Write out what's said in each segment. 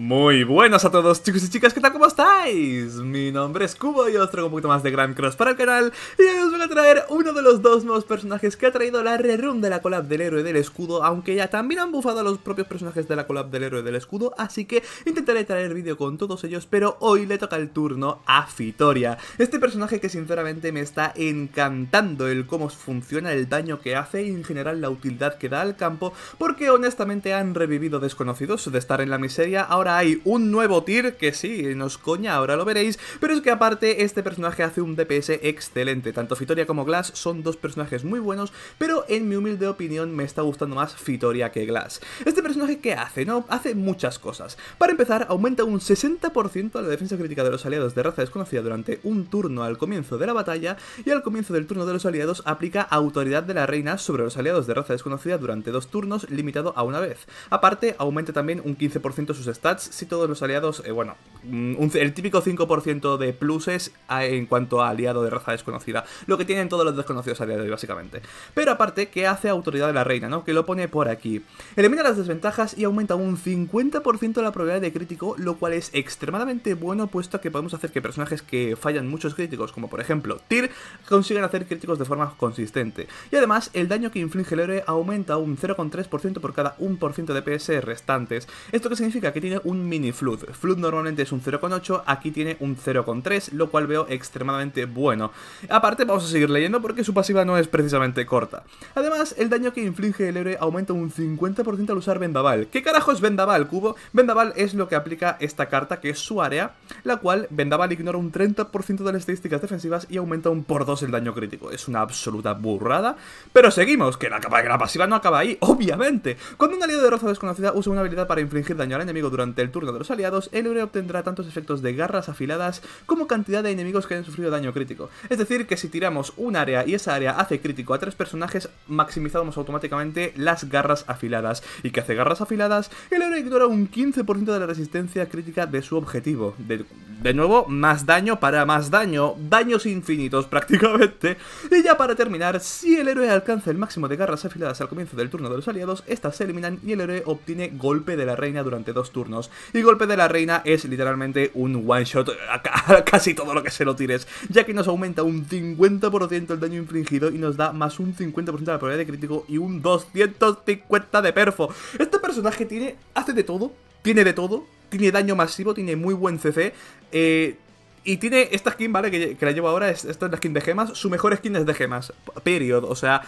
Muy buenos a todos chicos y chicas, ¿qué tal? ¿Cómo estáis? Mi nombre es Cubo y os traigo un poquito más de Grand Cross para el canal Y hoy os voy a traer uno de los dos nuevos personajes que ha traído la rerun de la collab del héroe del escudo Aunque ya también han bufado a los propios personajes de la collab del héroe del escudo Así que intentaré traer vídeo con todos ellos, pero hoy le toca el turno a Fitoria Este personaje que sinceramente me está encantando el cómo funciona, el daño que hace y en general la utilidad que da al campo Porque honestamente han revivido desconocidos de estar en la miseria, ahora hay un nuevo tier, que sí, nos coña, ahora lo veréis, pero es que aparte este personaje hace un DPS excelente, tanto Fitoria como Glass son dos personajes muy buenos, pero en mi humilde opinión me está gustando más Fitoria que Glass. Este personaje ¿qué hace, ¿no? Hace muchas cosas. Para empezar, aumenta un 60% la defensa crítica de los aliados de raza desconocida durante un turno al comienzo de la batalla y al comienzo del turno de los aliados aplica autoridad de la reina sobre los aliados de raza desconocida durante dos turnos limitado a una vez. Aparte, aumenta también un 15% sus stats si todos los aliados, eh, bueno, mm, el típico 5% de pluses en cuanto a aliado de raza desconocida, lo que tienen todos los desconocidos aliados básicamente. Pero aparte, que hace autoridad de la reina, ¿no? Que lo pone por aquí. Elimina las desventajas y aumenta un 50% la probabilidad de crítico, lo cual es extremadamente bueno, puesto que podemos hacer que personajes que fallan muchos críticos, como por ejemplo Tyr, consigan hacer críticos de forma consistente. Y además, el daño que inflige el héroe aumenta un 0,3% por cada 1% de PS restantes. Esto que significa que tiene un un mini flood. Flood normalmente es un 0,8, aquí tiene un 0,3, lo cual veo extremadamente bueno. Aparte, vamos a seguir leyendo porque su pasiva no es precisamente corta. Además, el daño que inflige el héroe aumenta un 50% al usar Vendaval. ¿Qué carajo es Vendaval, cubo? Vendaval es lo que aplica esta carta, que es su área, la cual Vendaval ignora un 30% de las estadísticas defensivas y aumenta un por 2 el daño crítico. Es una absoluta burrada, pero seguimos, que la, pasiva no acaba ahí, obviamente. Cuando un aliado de roza desconocida usa una habilidad para infligir daño al enemigo durante el turno de los aliados, el héroe obtendrá tantos efectos de garras afiladas como cantidad de enemigos que hayan sufrido daño crítico. Es decir, que si tiramos un área y esa área hace crítico a tres personajes, maximizamos automáticamente las garras afiladas. Y que hace garras afiladas, el héroe ignora un 15% de la resistencia crítica de su objetivo. De, de nuevo, más daño para más daño, daños infinitos prácticamente. Y ya para terminar, si el héroe alcanza el máximo de garras afiladas al comienzo del turno de los aliados, estas se eliminan y el héroe obtiene golpe de la reina durante dos turnos. Y Golpe de la Reina es literalmente un one shot a, casi todo lo que se lo tires, ya que nos aumenta un 50% el daño infligido y nos da más un 50% de la probabilidad de crítico y un 250 de perfo. Este personaje tiene, hace de todo, tiene de todo, tiene daño masivo, tiene muy buen CC, eh, Y tiene esta skin, ¿vale? Que, la llevo ahora, esta es la skin de gemas. Su mejor skin es de gemas. Period. O sea,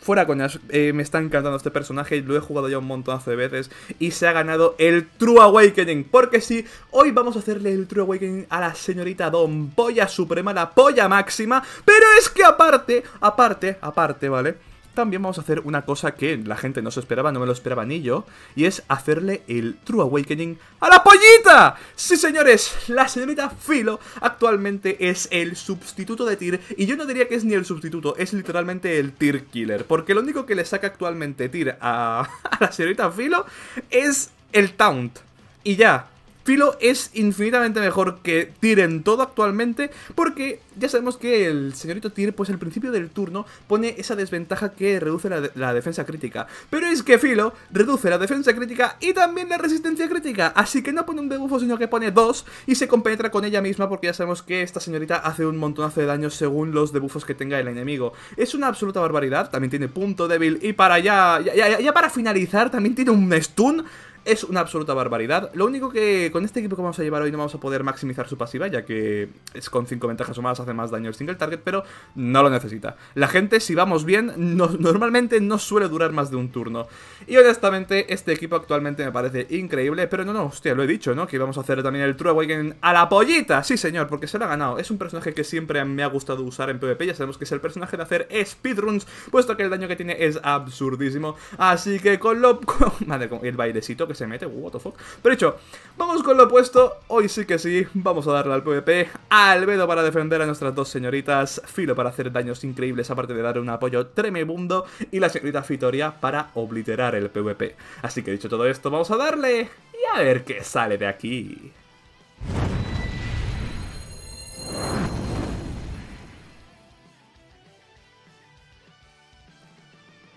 Fuera coñas, eh, me está encantando este personaje, lo he jugado ya un montón de veces y se ha ganado el True Awakening. Porque sí, hoy vamos a hacerle el True Awakening a la señorita Don Polla Suprema, la polla máxima, pero es que aparte, aparte, aparte, ¿vale? también vamos a hacer una cosa que la gente no se esperaba, no me lo esperaba ni yo, y es hacerle el True Awakening a la pollita. Sí, señores, la señorita filo actualmente es el sustituto de Tyr, y yo no diría que es ni el sustituto, es literalmente el Tyr Killer, porque lo único que le saca actualmente Tyr a, a la señorita filo es el Taunt. Y ya, Filo es infinitamente mejor que Tyr en todo actualmente, porque ya sabemos que el señorito Tyr, pues al principio del turno, pone esa desventaja que reduce la, defensa crítica. Pero es que Filo reduce la defensa crítica y también la resistencia crítica, así que no pone un debufo, sino que pone dos y se compenetra con ella misma, porque ya sabemos que esta señorita hace un montonazo de daño según los debufos que tenga el enemigo. Es una absoluta barbaridad, también tiene punto débil y para allá ya, ya para finalizar, también tiene un stun es una absoluta barbaridad. Lo único que con este equipo que vamos a llevar hoy no vamos a poder maximizar su pasiva, ya que es con 5 ventajas o más hace más daño el single target, pero no lo necesita. La gente, si vamos bien, normalmente no suele durar más de un turno. Y honestamente, este equipo actualmente me parece increíble, pero no, no, hostia, lo he dicho, ¿no? Que íbamos a hacer también el True Awakening a la pollita. Sí, señor, porque se lo ha ganado. Es un personaje que siempre me ha gustado usar en PvP, ya sabemos que es el personaje de hacer speedruns, puesto que el daño que tiene es absurdísimo. Así que con lo... Madre, con el bailecito que se mete, what the fuck. Pero dicho, vamos con lo opuesto, hoy sí que sí, vamos a darle al PvP, Albedo para defender a nuestras dos señoritas, Filo para hacer daños increíbles aparte de dar un apoyo tremendo y la señorita Fitoria para obliterar el PvP. Así que dicho todo esto, vamos a darle y a ver qué sale de aquí.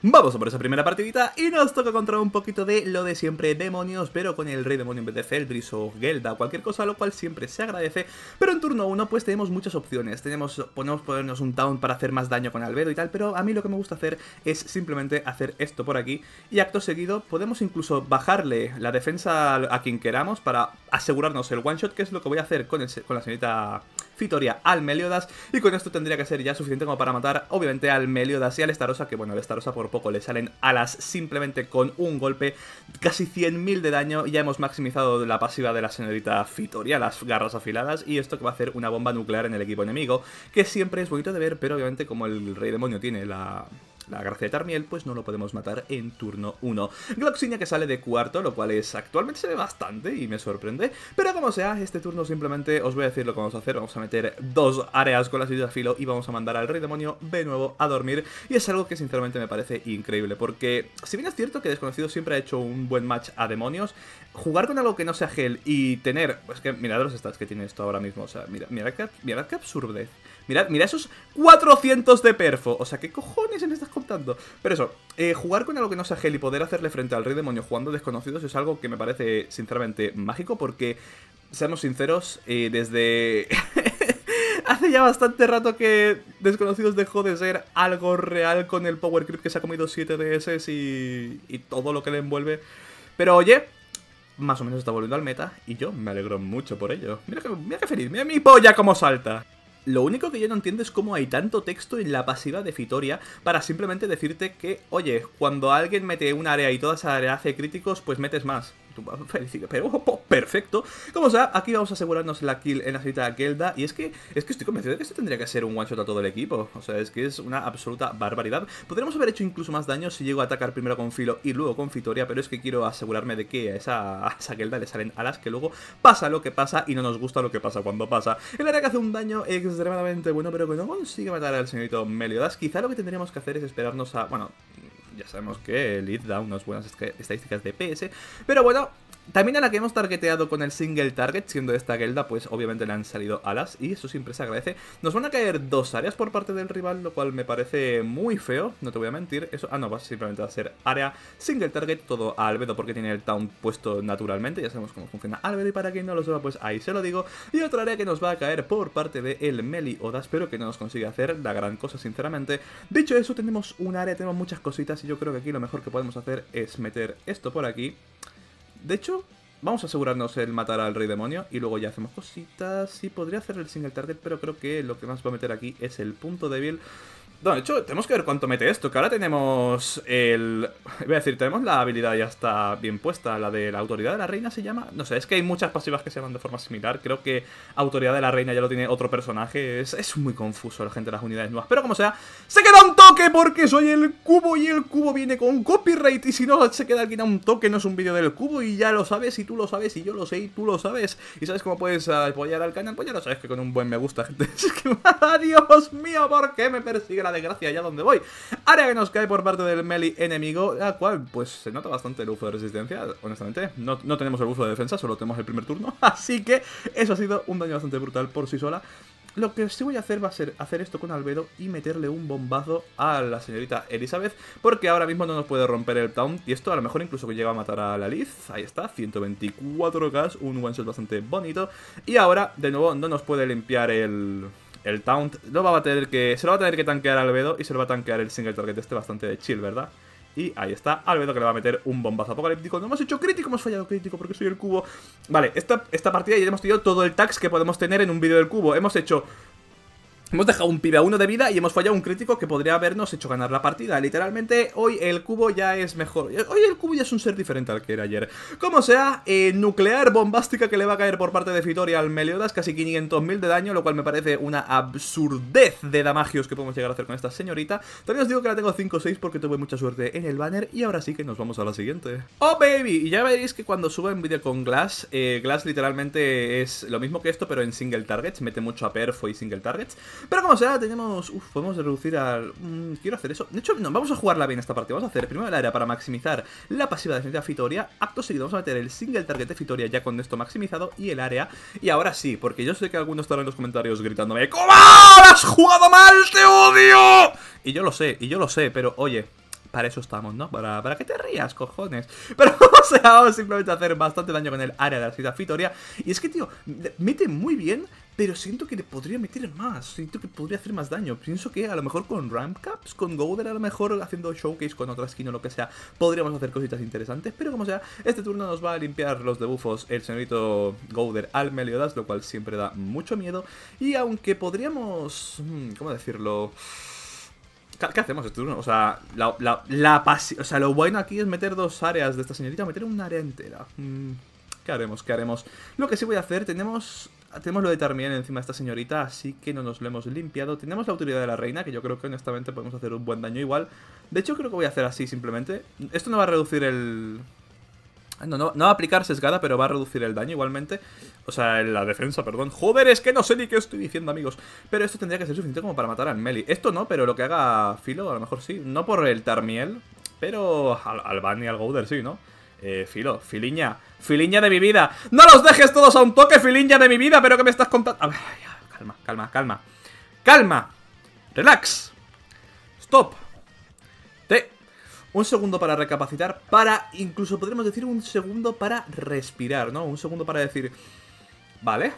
Vamos a por esa primera partidita y nos toca contra un poquito de lo de siempre demonios, pero con el rey demonio en vez de feldris o Gelda o cualquier cosa, lo cual siempre se agradece. Pero en turno 1 pues tenemos muchas opciones, tenemos, podemos ponernos un down para hacer más daño con Albedo y tal, pero a mí lo que me gusta hacer es simplemente hacer esto por aquí y acto seguido podemos incluso bajarle la defensa a quien queramos para asegurarnos el one shot, que es lo que voy a hacer con, el, con la señorita... Fitoria al Meliodas. Y con esto tendría que ser ya suficiente como para matar, obviamente, al Meliodas y al Starosa, que bueno, al Starosa por poco le salen alas simplemente con un golpe, casi 100.000 de daño. Ya hemos maximizado la pasiva de la señorita Fitoria, las garras afiladas, y esto que va a hacer una bomba nuclear en el equipo enemigo, que siempre es bonito de ver, pero obviamente como el rey demonio tiene la la gracia de Tarmiel, pues no lo podemos matar en turno 1. Gloxinia que sale de cuarto, lo cual es actualmente se ve bastante y me sorprende. Pero como sea, este turno simplemente os voy a decir lo que vamos a hacer. Vamos a meter dos áreas con las islas filo y vamos a mandar al rey demonio de nuevo a dormir. Y es algo que sinceramente me parece increíble, porque si bien es cierto que Desconocido siempre ha hecho un buen match a demonios, jugar con algo que no sea gel y tener... pues que mirad los stats que tiene esto ahora mismo, o sea, mirad, qué, mirad qué absurdez. Mirad, mirad esos 400 de perfo. O sea, ¿qué cojones me estás contando? Pero eso, eh, jugar con algo que no sea gel y poder hacerle frente al rey demonio jugando desconocidos es algo que me parece, sinceramente, mágico porque, seamos sinceros, eh, desde... hace ya bastante rato que Desconocidos dejó de ser algo real con el Power Creep que se ha comido 7 DS y, todo lo que le envuelve. Pero oye, más o menos está volviendo al meta y yo me alegro mucho por ello. Mira qué mira feliz, mira mi polla como salta. Lo único que yo no entiendo es cómo hay tanto texto en la pasiva de Fitoria para simplemente decirte que, oye, cuando alguien mete un área y toda esa área hace críticos, pues metes más. pero perfecto. Como sea, aquí vamos a asegurarnos la kill en la cita de Kelda. Y es que, es que estoy convencido de que esto tendría que ser un one shot a todo el equipo. O sea, es que es una absoluta barbaridad. Podríamos haber hecho incluso más daño si llego a atacar primero con filo y luego con Fitoria, pero es que quiero asegurarme de que a esa, a le salen alas que luego pasa lo que pasa y no nos gusta lo que pasa cuando pasa. El área que hace un daño extremadamente bueno, pero que no consigue matar al señorito Meliodas. Quizá lo que tendríamos que hacer es esperarnos a... Bueno, ya sabemos que el da unas buenas estadísticas de PS. Pero bueno, también a la que hemos targeteado con el single target, siendo esta Gelda, pues obviamente le han salido alas y eso siempre se agradece. Nos van a caer dos áreas por parte del rival, lo cual me parece muy feo, no te voy a mentir. Eso, ah, no, va simplemente a ser área single target, todo a Albedo porque tiene el town puesto naturalmente, ya sabemos cómo funciona Albedo y para quien no lo sepa, pues ahí se lo digo. Y otra área que nos va a caer por parte del el Meli das pero que no nos consigue hacer la gran cosa, sinceramente. Dicho eso, tenemos un área, tenemos muchas cositas y yo creo que aquí lo mejor que podemos hacer es meter esto por aquí de hecho, vamos a asegurarnos el matar al rey demonio y luego ya hacemos cositas. Sí, podría hacer el single target, pero creo que lo que más va a meter aquí es el punto débil no, de hecho, tenemos que ver cuánto mete esto, que ahora tenemos el... Voy a decir, tenemos la habilidad ya está bien puesta, la de la Autoridad de la Reina se llama... No sé, es que hay muchas pasivas que se llaman de forma similar, creo que Autoridad de la Reina ya lo tiene otro personaje, es, muy confuso la gente de las unidades nuevas, pero como sea, se queda un toque porque soy el cubo y el cubo viene con copyright y si no se queda alguien un toque no es un vídeo del cubo y ya lo sabes y tú lo sabes y yo lo sé y tú lo sabes y sabes cómo puedes apoyar al canal, pues ya lo sabes que con un buen me gusta, gente, es que... ¡Dios mío! ¿Por qué me persigue de gracia ya donde voy. Área que nos cae por parte del melee enemigo, la cual pues se nota bastante el uso de resistencia, honestamente. No, tenemos el uso de defensa, solo tenemos el primer turno, así que eso ha sido un daño bastante brutal por sí sola. Lo que sí voy a hacer va a ser hacer esto con Albedo y meterle un bombazo a la señorita Elizabeth, porque ahora mismo no nos puede romper el town, y esto a lo mejor incluso que llega a matar a la Liz, ahí está, 124k, un one shot bastante bonito, y ahora de nuevo no nos puede limpiar el... El taunt lo va a tener que, se lo va a tener que tanquear Albedo y se lo va a tanquear el single target este bastante de chill, ¿verdad? Y ahí está, Albedo que le va a meter un bombazo apocalíptico. No hemos hecho crítico, hemos fallado crítico porque soy el cubo. Vale, esta, esta partida ya hemos tenido todo el tax que podemos tener en un vídeo del cubo. Hemos hecho Hemos dejado un pibe a uno de vida y hemos fallado un crítico que podría habernos hecho ganar la partida. Literalmente, hoy el cubo ya es mejor. Hoy el cubo ya es un ser diferente al que era ayer. Como sea, eh, nuclear bombástica que le va a caer por parte de Fitoria al Meliodas, casi 500.000 de daño, lo cual me parece una absurdez de damagios que podemos llegar a hacer con esta señorita. También os digo que la tengo 5 o 6 porque tuve mucha suerte en el banner y ahora sí que nos vamos a la siguiente. ¡Oh, baby! Y ya veréis que cuando subo en vídeo con Glass, eh, Glass literalmente es lo mismo que esto, pero en single targets. Mete mucho a perfo y single targets. Pero como sea, tenemos... Uf, podemos reducir al... Mm, quiero hacer eso. De hecho, no, vamos a jugarla bien esta parte. Vamos a hacer primero el área para maximizar la pasiva de de Fitoria. Acto seguido vamos a meter el single target de Fitoria ya con esto maximizado y el área. Y ahora sí, porque yo sé que algunos estarán en los comentarios gritándome ¡Cómo has jugado mal! ¡Te odio! Y yo lo sé, y yo lo sé, pero oye para eso estamos, ¿no? Para, para que te rías, cojones. Pero, o sea, vamos simplemente a hacer bastante daño con el área de la ciudad Fitoria. Y es que, tío, mete muy bien pero siento que le podría meter más, siento que podría hacer más daño. Pienso que a lo mejor con ramp caps, con Gouder a lo mejor haciendo showcase con otra skin o lo que sea, podríamos hacer cositas interesantes. Pero como sea, este turno nos va a limpiar los debufos el señorito Golder al Meliodas, lo cual siempre da mucho miedo. Y aunque podríamos... Hmm, ¿Cómo decirlo? ¿Qué hacemos este turno? O sea, la, pasión, o sea, lo bueno aquí es meter dos áreas de esta señorita, meter una área entera. Hmm, ¿Qué haremos? ¿Qué haremos? Lo que sí voy a hacer, tenemos tenemos lo de Tarmiel encima de esta señorita, así que no nos lo hemos limpiado. Tenemos la autoridad de la reina, que yo creo que honestamente podemos hacer un buen daño igual. De hecho, creo que voy a hacer así simplemente. Esto no va a reducir el... No, no, va a aplicar sesgada, pero va a reducir el daño igualmente. O sea, la defensa, perdón. Joder, es que no sé ni qué estoy diciendo, amigos. Pero esto tendría que ser suficiente como para matar al Meli. Esto no, pero lo que haga Filo, a lo mejor sí. No por el Tarmiel, pero al, Bani, y al Gouder sí, ¿no? Eh, Filo, Filiña Filiña de mi vida ¡No los dejes todos a un toque, Filiña de mi vida! ¿Pero que me estás contando? A ver, calma, calma, calma ¡Calma! ¡Relax! ¡Stop! Te... Un segundo para recapacitar Para, incluso podríamos decir un segundo para respirar, ¿no? Un segundo para decir Vale,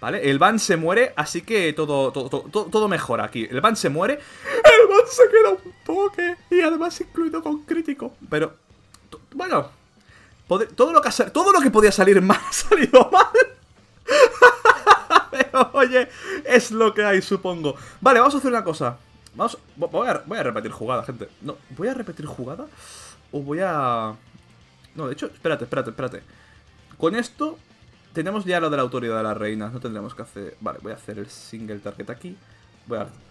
¿vale? El van se muere, así que todo, todo, todo, todo mejora aquí. El van se muere, el van se queda un toque y además incluido con crítico. Pero, bueno, todo lo, que, todo lo que podía salir mal ha salido mal. oye, es lo que hay, supongo. Vale, vamos a hacer una cosa. Vamos, voy a, a repetir jugada, gente. No, ¿voy a repetir jugada? ¿O voy a...? No, de hecho, espérate, espérate, espérate. Con esto tenemos ya lo de la autoridad de las reinas. No tendremos que hacer... Vale, voy a hacer el single target aquí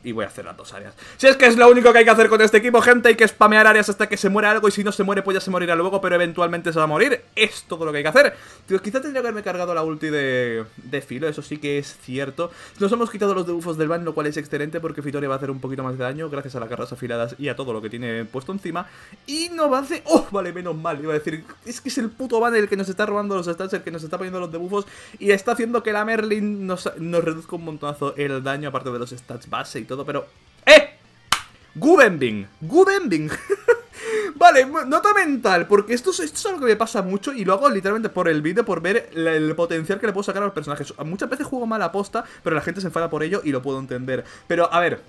y voy a hacer las dos áreas Si es que es lo único que hay que hacer con este equipo, gente Hay que spamear áreas hasta que se muera algo Y si no se muere, pues ya se morirá luego Pero eventualmente se va a morir Es todo lo que hay que hacer Tío, quizá tendría que haberme cargado la ulti de, Filo Eso sí que es cierto Nos hemos quitado los debufos del ban, lo cual es excelente Porque Fitore va a hacer un poquito más de daño Gracias a las garras afiladas y a todo lo que tiene puesto encima Y no va a hacer... ¡Oh! Vale, menos mal Iba a decir, es que es el puto ban el que nos está robando los stats El que nos está poniendo los debufos Y está haciendo que la Merlin nos, nos reduzca un montonazo el daño Aparte de los stats Base y todo, pero... ¡Eh! Gubending Gubending Vale, nota mental, porque esto, es algo que me pasa mucho y lo hago literalmente por el vídeo, por ver el, el, potencial que le puedo sacar a los personajes. Muchas veces juego mal aposta, pero la gente se enfada por ello y lo puedo entender. Pero, a ver,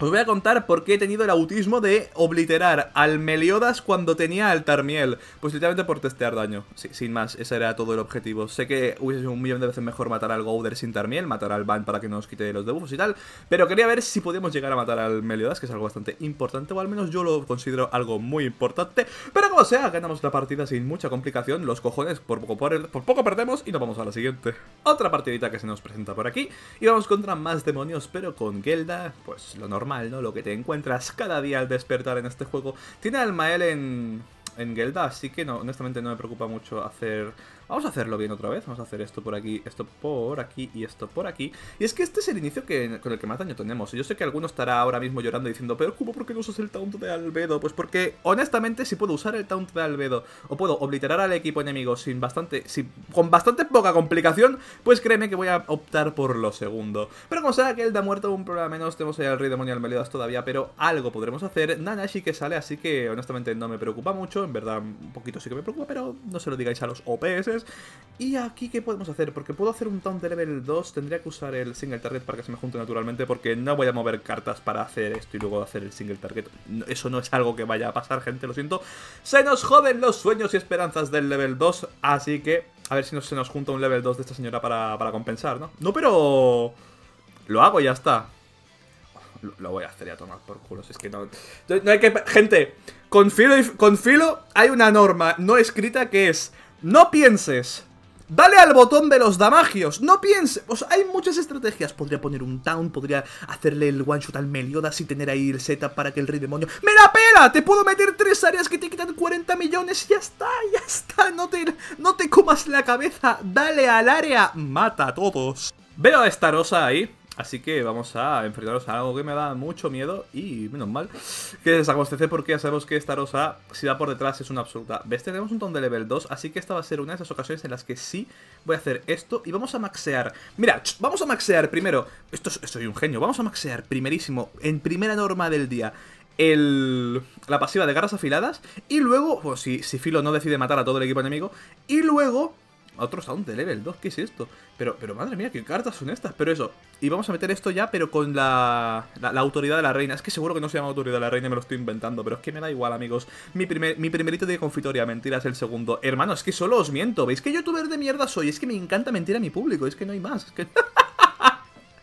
os voy a contar por qué he tenido el autismo de obliterar al Meliodas cuando tenía al Tarmiel. Pues literalmente por testear daño. sin más, ese era todo el objetivo. Sé que hubiese sido un millón de veces mejor matar al Gouder sin Tarmiel, matar al Van para que nos quite los debuffs y tal. Pero quería ver si podíamos llegar a matar al Meliodas, que es algo bastante importante, o al menos yo lo considero algo muy importante. Pero como sea, ganamos la partida sin mucha complicación. Los cojones, por poco, por, por poco perdemos y nos vamos a la siguiente. Otra partidita que se nos presenta por aquí. Y vamos contra más demonios, pero con Gelda, pues lo normal ¿no? Lo que te encuentras cada día al despertar en este juego. Tiene almael en, en Gelda, así que no, honestamente no me preocupa mucho hacer Vamos a hacerlo bien otra vez. Vamos a hacer esto por aquí, esto por aquí y esto por aquí. Y es que este es el inicio que, con el que más daño tenemos. Y Yo sé que alguno estará ahora mismo llorando diciendo, pero ¿cómo por qué no usas el taunt de Albedo? Pues porque, honestamente, si puedo usar el taunt de Albedo o puedo obliterar al equipo enemigo sin bastante, con bastante poca complicación, pues créeme que voy a optar por lo segundo. Pero como sea, que él da muerto un problema menos, tenemos ahí al Rey Demonio Meliodas todavía, pero algo podremos hacer. Nanashi que sale, así que honestamente no me preocupa mucho. En verdad, un poquito sí que me preocupa, pero no se lo digáis a los OPS y aquí, ¿qué podemos hacer? Porque puedo hacer un Taunt de level 2, tendría que usar el single target para que se me junte naturalmente, porque no voy a mover cartas para hacer esto y luego hacer el single target. Eso no es algo que vaya a pasar, gente, lo siento. Se nos joden los sueños y esperanzas del level 2, así que a ver si no se nos junta un level 2 de esta señora para, compensar, ¿no? No, pero... Lo hago y ya está. Lo, voy a hacer ya tomar por culo, si es que no... No hay que... Gente, con filo hay una norma no escrita que es no pienses. Dale al botón de los damagios. No pienses. O hay muchas estrategias. Podría poner un town, podría hacerle el one shot al Meliodas y tener ahí el setup para que el rey demonio. ¡Me la pela! Te puedo meter tres áreas que te quitan 40 millones. Ya está, ya está. No te, no te comas la cabeza. Dale al área. Mata a todos. Veo a esta rosa ahí. Así que vamos a enfrentarnos a algo que me da mucho miedo y menos mal que se porque ya sabemos que esta rosa, si va por detrás, es una absoluta bestia. Tenemos un ton de level 2, así que esta va a ser una de esas ocasiones en las que sí voy a hacer esto y vamos a maxear. Mira, vamos a maxear primero. Esto es, soy un genio. Vamos a maxear primerísimo, en primera norma del día, el, la pasiva de garras afiladas y luego, bueno, si Filo no decide matar a todo el equipo enemigo, y luego otro sound de level 2, ¿qué es esto? Pero, pero madre mía, qué cartas son estas, pero eso. Y vamos a meter esto ya, pero con la, la, autoridad de la reina. Es que seguro que no se llama autoridad de la reina, me lo estoy inventando, pero es que me da igual, amigos. Mi, mi primerito de confitoria, mentiras el segundo. Hermano, es que solo os miento, ¿veis? Que youtuber de mierda soy, es que me encanta mentir a mi público, es que no hay más, es que...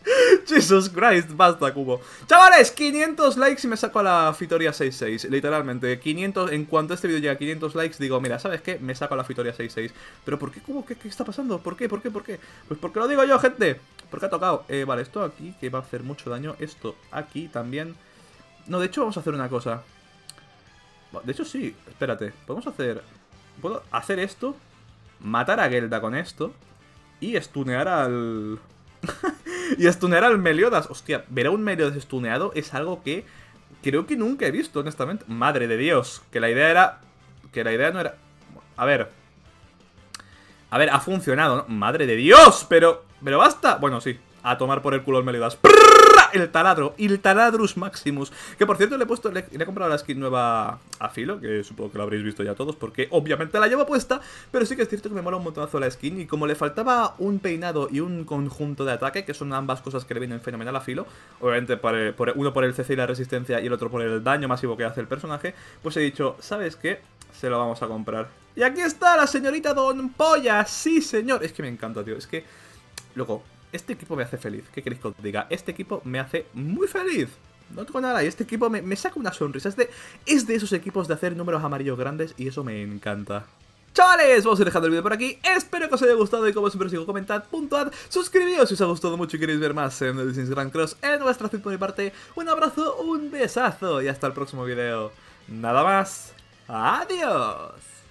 Jesus Christ, basta, Cubo. Chavales, 500 likes y me saco a la Fitoria 66. Literalmente, 500. En cuanto este vídeo llegue a 500 likes, digo, mira, ¿sabes qué? Me saco a la Fitoria 66. ¿Pero por qué, Cubo? ¿Qué, está pasando? ¿Por qué? ¿Por qué? ¿Por qué? Pues porque lo digo yo, gente. Porque ha tocado. Eh, vale, esto aquí que va a hacer mucho daño. Esto aquí también. No, de hecho, vamos a hacer una cosa. De hecho, sí. Espérate. Podemos hacer. Puedo hacer esto. Matar a Gelda con esto. Y estunear al. y estunear al Meliodas. Hostia, ver a un Meliodas estuneado es algo que creo que nunca he visto, honestamente. Madre de Dios. Que la idea era... Que la idea no era... A ver. A ver, ha funcionado, Madre de Dios, pero... Pero basta. Bueno, sí. A tomar por el culo el Meliodas el taladro, el taladrus maximus. Que por cierto le he puesto, le, he comprado la skin nueva a Filo, que supongo que lo habréis visto ya todos, porque obviamente la llevo puesta, pero sí que es cierto que me mola un montonazo la skin. Y como le faltaba un peinado y un conjunto de ataque, que son ambas cosas que le vienen fenomenal a Filo, obviamente por eh, uno por el CC y la resistencia y el otro por el daño masivo que hace el personaje, pues he dicho, ¿sabes qué? Se lo vamos a comprar. Y aquí está la señorita Don Polla, sí señor. Es que me encanta, tío, es que... luego este equipo me hace feliz. ¿Qué queréis que os diga? Este equipo me hace muy feliz. No tengo nada, y este equipo me, saca una sonrisa. Este de, es de esos equipos de hacer números amarillos grandes y eso me encanta. Chavales, vamos a ir dejando el vídeo por aquí Espero que os haya gustado y como siempre os digo, comentad, puntuad Suscribíos si os ha gustado mucho y queréis ver más en The Grand Cross En nuestra feed por mi parte, un abrazo, un besazo Y hasta el próximo vídeo. Nada más, adiós